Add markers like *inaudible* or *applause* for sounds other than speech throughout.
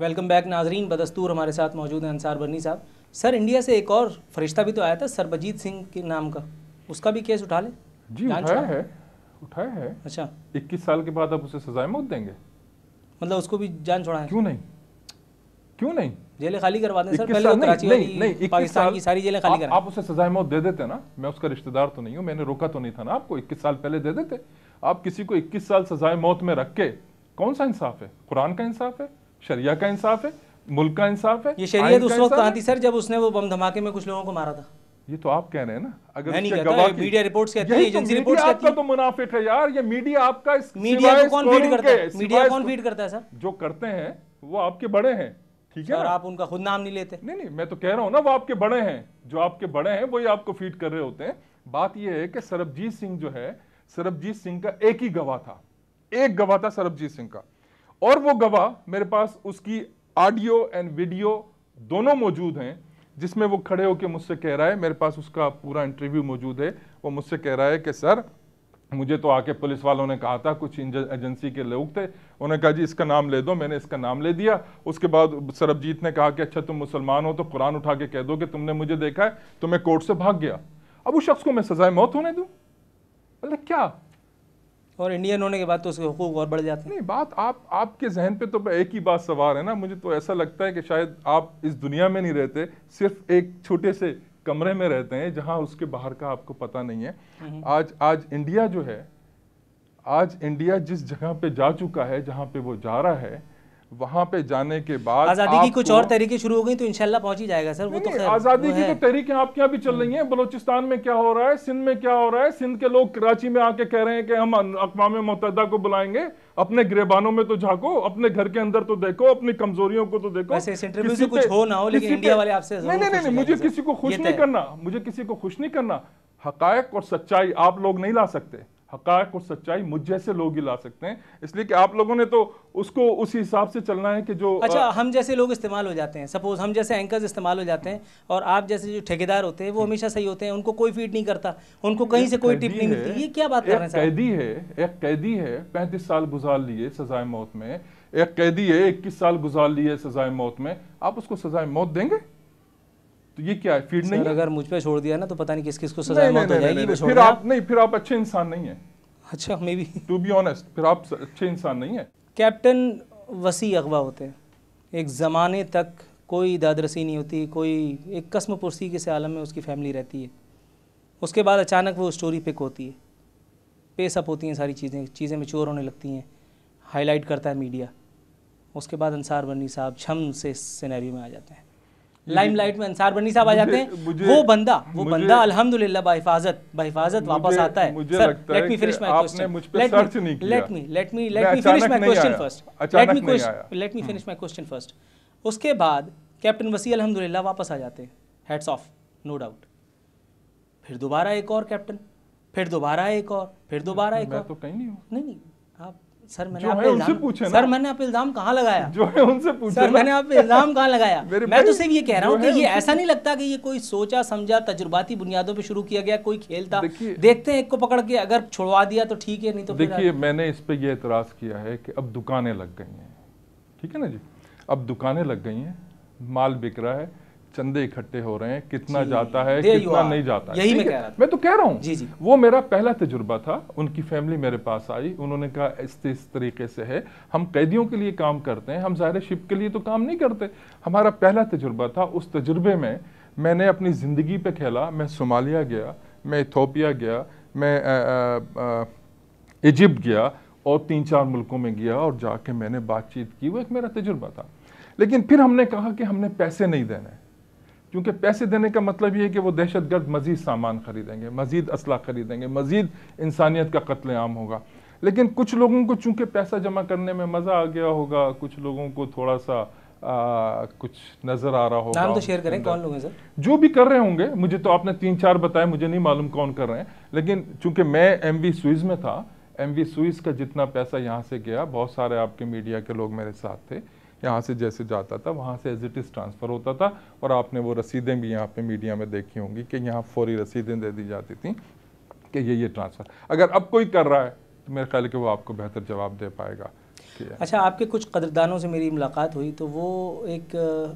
Welcome back नाजरीन बदस्तूर हमारे साथ मौजूद हैं अंसार बनी साहब सर इंडिया से एक और फरिश्ता भी तो आया था सरबजीत सिंह के नाम का उसका भी केस उठा ले जी उठाया है उठाया है अच्छा इक्कीस साल के बाद आप उसे सजाए मौत देंगे मतलब उसको भी जान छोड़ा क्यों नहीं क्यों नहीं जेलें खाली करवा दें सर पहले नहीं, नहीं, नहीं, नहीं पाकिस्तान की सारी जेलें खाली करें आप उसे सजाए मौत दे देते ना मैं उसका रिश्तेदार तो नहीं हूँ मैंने रोका तो नहीं था ना आपको 21 साल पहले दे देते आप किसी को 21 साल सजाए मौत में रख के कौन सा इंसाफ है कुरान का इंसाफ है शरिया का इंसाफ है मुल्क का इंसाफ है ये शरीयत उस वक्त आती सर जब उसने वो बम धमाके में कुछ लोगों को मारा था ये तो आप कह रहे हैं ना अगर मैं नहीं कहता मीडिया रिपोर्ट्स कहती है एजेंसी रिपोर्ट्स तो कहती है आपका तो मुनाफिक है यार ये मीडिया आपका इस मीडिया को कौन फीड करता है मीडिया कौन फीड करता है सर जो करते हैं वो आपके बड़े हैं ठीक है और आप उनका खुद नाम नहीं लेते नहीं नहीं मैं तो कह रहा हूँ ना वो आपके बड़े हैं जो आपके बड़े हैं वही आपको फीड कर रहे होते हैं बात यह है कि सरबजीत सिंह जो है सरबजीत सिंह का एक ही गवाह था एक गवाह था सरबजीत सिंह का और वो गवाह मेरे पास उसकी ऑडियो एंड वीडियो दोनों मौजूद हैं जिसमें वो खड़े होकर मुझसे कह रहा है मेरे पास उसका पूरा इंटरव्यू मौजूद है वो मुझसे कह रहा है कि सर मुझे तो आके पुलिस वालों ने कहा था कुछ एजेंसी के लोग थे उन्होंने कहा जी इसका नाम ले दो मैंने इसका नाम ले दिया उसके बाद सरबजीत ने कहा कि अच्छा तुम मुसलमान हो तो कुरान उठा के कह दो कि तुमने मुझे देखा है तो मैं कोर्ट से भाग गया अब उस शख्स को मैं सजाए मौत होने दूँ मतलब क्या और इंडियन होने के बाद तो उसके हकूक और बढ़ जाते हैं नहीं बात आप आपके जहन पे तो एक ही बात सवार है ना मुझे तो ऐसा लगता है कि शायद आप इस दुनिया में नहीं रहते सिर्फ एक छोटे से कमरे में रहते हैं जहाँ उसके बाहर का आपको पता नहीं है नहीं। हम्म। आज आज इंडिया जो है आज इंडिया जिस जगह पे जा चुका है जहाँ पे वो जा रहा है वहां पे जाने के बाद आज़ादी की कुछ और तरीके शुरू हो गई तो इनशाला पहुंच ही जाएगा सर वो तो आज़ादी की तो तरीके आपके यहाँ भी चल रही है बलोचिस्तान में क्या हो रहा है सिंध में क्या हो रहा है सिंध के लोग कराची में आके कह रहे हैं कि हम अकवाम मुतहदा को बुलाएंगे अपने गिरबानों में तो झाको अपने घर के अंदर तो देखो अपनी कमजोरियों को तो देखो वैसे कुछ हो ना हो लेकिन इंडिया वाले आपसे नहीं नहीं नहीं मुझे किसी को खुश नहीं तो करना मुझे किसी को खुश नहीं करना हकायक और सच्चाई आप लोग नहीं ला सकते हकायक और सच्चाई मुझ जैसे लोग ही ला सकते हैं इसलिए कि आप लोगों ने तो उसको उसी हिसाब से चलना है कि जो अच्छा आ... हम जैसे लोग इस्तेमाल हो जाते हैं सपोज हम जैसे एंकर्स इस्तेमाल हो जाते हैं और आप जैसे जो ठेकेदार होते हैं वो हमेशा सही होते हैं उनको कोई फीड नहीं करता उनको कहीं से कोई टिप नहीं मिलती ये क्या बात कर कैदी है एक कैदी है पैंतीस साल गुजार लिए सजाए मौत में एक कैदी है इक्कीस साल गुजार लिए सजाए मौत में आप उसको सजाए मौत देंगे तो ये क्या है फीड नहीं अगर मुझ पर छोड़ दिया ना तो पता नहीं किस किस को सजा नहीं, मौत हो जाएगी फिर आप नहीं फिर आप अच्छे इंसान नहीं है अच्छा maybe to be honest फिर आप अच्छे इंसान नहीं है कैप्टन वसी अगवा होते हैं एक ज़माने तक कोई दादरसी नहीं होती कोई एक कस्म पुरसी के से आलम में उसकी फैमिली रहती है उसके बाद अचानक वो स्टोरी पिक होती है पेसअप होती हैं सारी चीज़ें चीज़ें मेच्योर होने लगती हैं हाईलाइट करता है मीडिया उसके बाद अंसार बनी साहब छम से सिनेरियो में आ जाते हैं लाइमलाइट में अंसार बनी साहब आ जाते हैं वो बंदा वो बंदा अलहमदुल्ला बाहिफाजत बाहिफाजत वापस आता है हम्म। उसके बाद कैप्टन वसी अलहमदुल्ला वापस आ जाते हैं हेड्स ऑफ नो डाउट फिर दोबारा एक और कैप्टन फिर दोबारा एक और फिर दोबारा एक तो और तो कहीं नहीं नहीं नहीं आप सर मैंने आप उनसे पूछे सर मैंने आप इल्जाम कहाँ लगाया जो है उनसे पूछे सर मैंने आप इल्जाम कहाँ *laughs* लगाया मैं तो सिर्फ ये कह रहा हूँ कि ये ऐसा नहीं लगता कि ये कोई सोचा समझा तजुर्बाती बुनियादों पे शुरू किया गया कोई खेल था देखते हैं एक को पकड़ के अगर छुड़वा दिया तो ठीक है नहीं तो देखिए मैंने इस पर यह एतराज़ किया है कि अब दुकानें लग गई हैं ठीक है ना जी अब दुकानें लग गई हैं माल बिक रहा है चंदे इकट्ठे हो रहे हैं कितना जाता है कितना नहीं जाता यही मैं कह रहा मैं तो कह रहा हूँ वो मेरा पहला तजुर्बा था उनकी फैमिली मेरे पास आई उन्होंने कहा इस इस तरीके से है हम कैदियों के लिए काम करते हैं हम ज़ाहिर शिप के लिए तो काम नहीं करते हमारा पहला तजुर्बा था उस तजुर्बे में मैंने अपनी ज़िंदगी पे खेला मैं सोमालिया गया मैं इथोपिया गया मैं इजिप्ट गया और तीन चार मुल्कों में गया और जाके मैंने बातचीत की वो एक मेरा तजुर्बा था लेकिन फिर हमने कहा कि हमने पैसे नहीं देने क्योंकि पैसे देने का मतलब ये है कि वो दहशत गर्द मज़ीद सामान खरीदेंगे मज़ीद असला खरीदेंगे मज़ीद इंसानियत का कत्ल आम होगा लेकिन कुछ लोगों को चूंकि पैसा जमा करने में मज़ा आ गया होगा कुछ लोगों को थोड़ा सा आ, कुछ नजर आ रहा होगा नाम तो शेयर करें कौन लोग हैं सर जो भी कर रहे होंगे मुझे तो आपने तीन चार बताए मुझे नहीं मालूम कौन कर रहे हैं लेकिन चूंकि मैं एम वी सुइज में था एम वी सुइज का जितना पैसा यहाँ से गया बहुत सारे आपके मीडिया के लोग मेरे साथ थे यहाँ से जैसे जाता था वहाँ से एज इट इज़ ट्रांसफ़र होता था और आपने वो रसीदें भी यहाँ पे मीडिया में देखी होंगी कि यहाँ फौरी रसीदें दे दी जाती थी कि ये ये ट्रांसफ़र अगर अब कोई कर रहा है तो मेरे ख्याल है कि वो आपको बेहतर जवाब दे पाएगा अच्छा आपके कुछ कदरदानों से मेरी मुलाकात हुई तो वो एक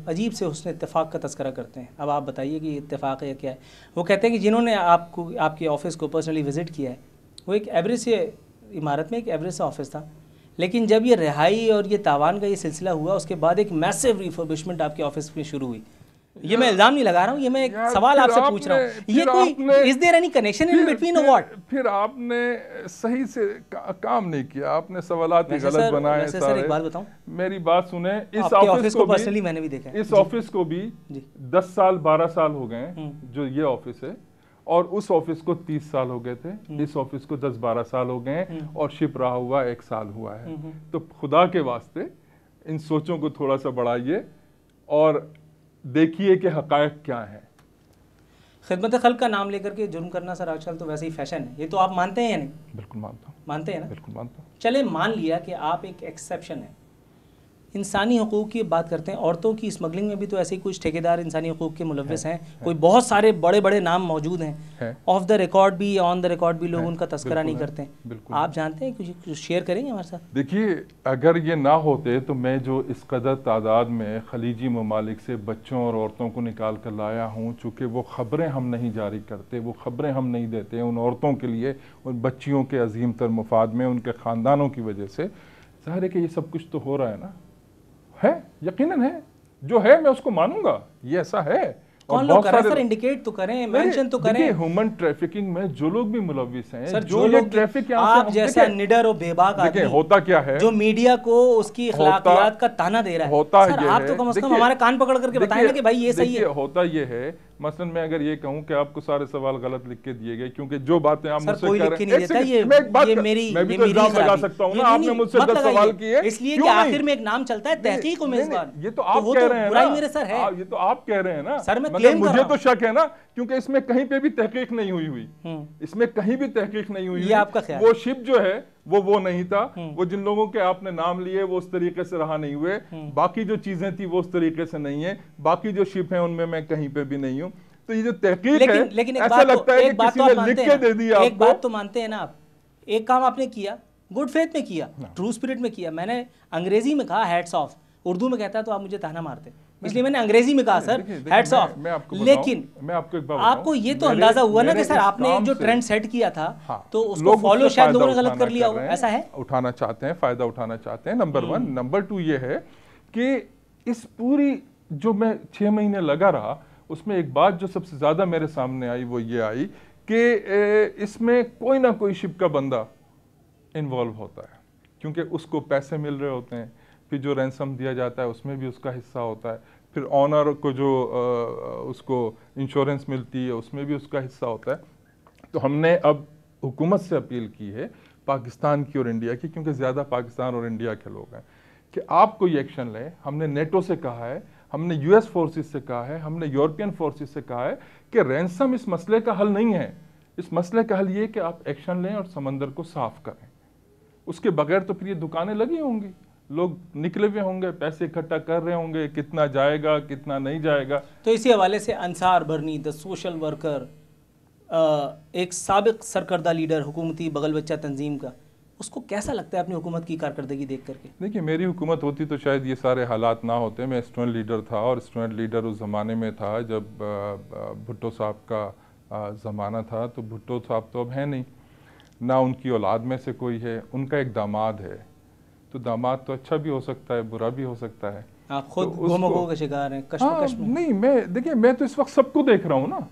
अजीब से उसने इतफ़ाक़ का तस्करा करते हैं अब आप बताइए कि इतफ़ाक़ है क्या है वो कहते हैं कि जिन्होंने आपको आपके ऑफ़िस को पर्सनली विज़िट किया है वो एक एवरेज से इमारत में एक एवरेज सा ऑफ़िस था लेकिन जब ये रिहाई और ये तावान का ये सिलसिला हुआ उसके बाद एक मैसिव रिफर्बिशमेंट आपके ऑफिस में शुरू हुई ये मैं इल्जाम नहीं लगा रहा हूँ ये मैं एक सवाल आपसे पूछ रहा हूँ ये कोई is there any connection in between what फिर आपने सही से का, काम नहीं किया आपने सवाल गलत बनाए सर एक बात बताऊं मेरी बात सुने इस ऑफिस को पर्सनली मैंने भी देखा इस ऑफिस को भी दस साल बारह साल हो गए हम्म। जो ये ऑफिस है और उस ऑफिस को 30 साल हो गए थे हम्म। इस ऑफिस को 10-12 साल हो गए हैं हम्म। और शिप रहा हुआ एक साल हुआ है हम्म, तो खुदा के वास्ते इन सोचों को थोड़ा सा बढ़ाइए और देखिए कि हकायक क्या है खिदमत खल का नाम लेकर के जुर्म करना सर आजकल तो वैसे ही फैशन है ये तो आप मानते हैं या नहीं बिल्कुल मानता हूँ मानते हैं ना बिल्कुल मानता हूँ चले मान लिया कि आप एक एक्सेप्शन है इंसानी हकूक़ की बात करते हैं औरतों की स्मगलिंग में भी तो ऐसे ही कुछ ठेकेदार इंसानी हकूक़ के मुलविस हैं कोई बहुत सारे बड़े बड़े नाम मौजूद हैं ऑफ द रिकॉर्ड भी ऑन द रिकॉर्ड भी लोग उनका तस्करा नहीं करते हैं आप जानते हैं कुछ शेयर करेंगे हमारे साथ देखिए अगर ये ना होते तो मैं जो इस कदर तादाद में खलीजी ममालिक से बच्चों और औरतों को निकाल कर लाया हूँ चूँकि वो ख़बरें हम नहीं जारी करते वो ख़बरें हम नहीं देते उन औरतों के लिए उन बच्चियों के अजीम तर मुफाद में उनके ख़ानदानों की वजह से ज़ाहिर है कि ये सब कुछ तो हो रहा है ना है यकीनन है जो है मैं उसको मानूंगा ये ऐसा है कौन लोग कर सर इंडिकेट तो करें मेंशन तो करें ह्यूमन ट्रैफिकिंग में जो लोग भी मुलविस हैं सर जो, जो लोग ट्रैफिक आप जैसा निडर और बेबाक आदमी होता क्या है जो मीडिया को उसकी अखलाकियात का ताना दे रहा है होता सर, आप तो कम से कम हमारे कान पकड़ करके बताएं ना कि भाई ये सही है होता ये है मसलन मैं अगर ये कहूं कि आपको सारे सवाल गलत लिख के दिए गए क्योंकि जो बातें आप मुझसे कर रहे हैं ये, मैं एक बात ये मेरी मैं भी तो इल्जाम लगा सकता हूं ना आपने मुझसे गलत सवाल किए इसलिए कि आखिर में एक नाम चलता है तहकीक हो मेजबान ये तो, तो आप कह तो रहे हैं बुराई मेरे सर है हाँ, ये तो आप कह रहे हैं ना सर मैं मतलब मुझे तो शक है ना क्योंकि इसमें कहीं पे भी तहकीक नहीं हुई हुई हम्म। इसमें कहीं भी तहकीक नहीं हुई आपका वो शिप जो है वो वो नहीं था हम्म। वो जिन लोगों के आपने नाम लिए वो उस तरीके से रहा नहीं हुए हम्म। बाकी जो चीजें थी वो उस तरीके से नहीं है बाकी जो शिप है उनमें मैं कहीं पे भी नहीं हूँ तो ये जो तहकीक लेकिन, है लेकिन ऐसा तो- लगता है कि किसी तो ने लिख के दे दिया एक बात तो मानते हैं ना आप एक काम आपने किया गुड फेथ में किया ट्रू हाँ। स्पिरिट में किया मैंने अंग्रेजी में कहा हेड्स ऑफ उर्दू में कहता है तो आप मुझे ताना मारते इसलिए मैंने अंग्रेजी में कहा सर हेड्स ऑफ लेकिन मैं आपको एक बार आपको ये तो अंदाजा हुआ ना कि सर आपने जो ट्रेंड सेट किया था हाँ, तो उसको फॉलो शायद लोगों ने गलत कर लिया हो ऐसा है उठाना चाहते हैं फायदा उठाना चाहते हैं नंबर वन नंबर टू ये है कि इस पूरी जो मैं छह महीने लगा रहा उसमें एक बात जो सबसे ज़्यादा मेरे सामने आई वो ये आई कि इसमें कोई ना कोई शिप का बंदा इन्वॉल्व होता है क्योंकि उसको पैसे मिल रहे होते हैं फिर जो रैंसम दिया जाता है उसमें भी उसका हिस्सा होता है फिर ऑनर को जो उसको इंश्योरेंस मिलती है उसमें भी उसका हिस्सा होता है तो हमने अब हुकूमत से अपील की है पाकिस्तान की और इंडिया की क्योंकि ज़्यादा पाकिस्तान और इंडिया के लोग हैं कि आप कोई एक्शन लें हमने नेटो से कहा है हमने यूएस फोर्सेस से कहा है हमने यूरोपियन फोर्सेस से कहा है कि रैंसम इस मसले का हल नहीं है इस मसले का हल ये कि आप एक्शन लें और समंदर को साफ करें उसके बगैर तो फिर ये दुकानें लगी होंगी लोग निकले हुए होंगे पैसे इकट्ठा कर रहे होंगे कितना जाएगा कितना नहीं जाएगा तो इसी हवाले से अंसार भरनी द सोशल वर्कर एक सबक सरकर्दा लीडर हुकूमती बगल बच्चा तंजीम का उसको कैसा लगता है अपनी हुकूमत की कारकर्दगी देख करके देखिए मेरी हुकूमत होती तो शायद ये सारे हालात ना होते मैं स्टूडेंट लीडर था और स्टूडेंट लीडर उस ज़माने में था जब भुट्टो साहब का ज़माना था तो भुट्टो साहब तो अब हैं नहीं ना उनकी औलाद में से कोई है उनका एक दामाद है तो दामाद तो अच्छा भी हो सकता है बुरा भी हो सकता है आप खुद तो के शिकार हैं हाँ, नहीं मैं देखिए मैं तो इस वक्त सबको देख रहा हूँ ना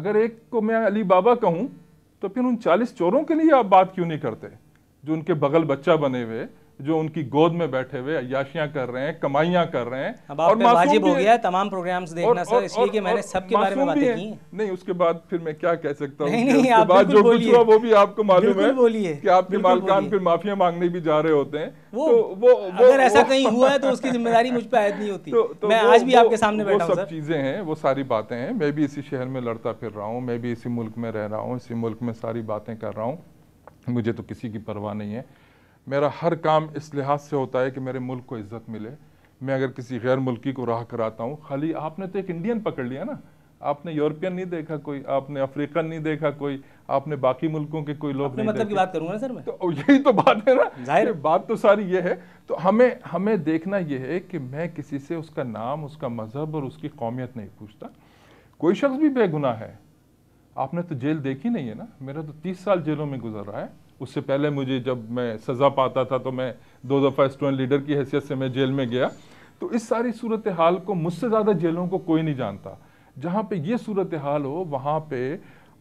अगर एक को मैं अली बाबा कहूँ तो फिर उन चालीस चोरों के लिए आप बात क्यों नहीं करते जो उनके बगल बच्चा बने हुए जो उनकी गोद में बैठे हुए अयाशियां कर रहे हैं कमाइयां कर रहे हैं अब और वाजिब हो गया तमाम प्रोग्राम्स देखना और, सर इसलिए कि मैंने सबके बारे में बातें की नहीं उसके बाद फिर मैं क्या कह सकता हूँ बाद जो कुछ हुआ वो भी आपको मालूम है कि आपके मालकान फिर माफिया मांगने भी जा रहे होते हैं वो तो वो अगर ऐसा कहीं हुआ है तो उसकी *laughs* जिम्मेदारी मुझ पर आयद नहीं होती तो, तो मैं आज भी आपके सामने बैठा हूँ सब चीजें हैं वो सारी बातें हैं मैं भी इसी शहर में लड़ता फिर रहा हूँ मैं भी इसी मुल्क में रह रहा हूँ इसी मुल्क में सारी बातें कर रहा हूँ मुझे तो किसी की परवाह नहीं है मेरा हर काम इस लिहाज से होता है कि मेरे मुल्क को इज्जत मिले मैं अगर किसी गैर मुल्की को राह कराता हूँ खाली आपने तो एक इंडियन पकड़ लिया ना आपने यूरोपियन नहीं देखा कोई आपने अफ्रीकन नहीं देखा कोई आपने बाकी मुल्कों के कोई लोग नहीं मतलब की बात करूंगा सर मैं तो यही तो बात है ना जाहिर बात तो सारी ये है तो हमें हमें देखना ये है कि मैं किसी से उसका नाम उसका मजहब और उसकी कौमियत नहीं पूछता कोई शख्स भी बेगुनाह है आपने तो जेल देखी नहीं है ना मेरा तो तीस साल जेलों में गुजर रहा है उससे पहले मुझे जब मैं सज़ा पाता था तो मैं दो दफ़ा स्टूडेंट लीडर की हैसियत से मैं जेल में गया तो इस सारी सूरत हाल को मुझसे ज़्यादा जेलों को कोई नहीं जानता जहाँ पे ये सूरत हाल हो वहाँ पे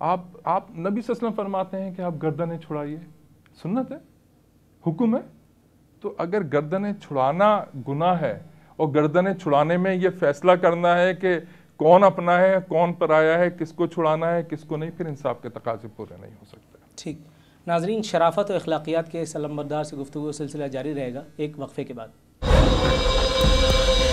आप आप नबी सल्लम फरमाते हैं कि आप गर्दनें छुड़ाइए सुन्नत है हुक्म है तो अगर गर्दनें छुड़ाना गुनाह है और गर्दनें छुड़ाने में ये फैसला करना है कि कौन अपना है कौन पराया है किसको छुड़ाना है किसको नहीं फिर इंसाफ के तकाजे पूरे नहीं हो सकते ठीक नाजरीन शराफत और अखलाकियात के सलमबरदार से गुफ्तु सिलसिला जारी रहेगा एक वक्फ़े के बाद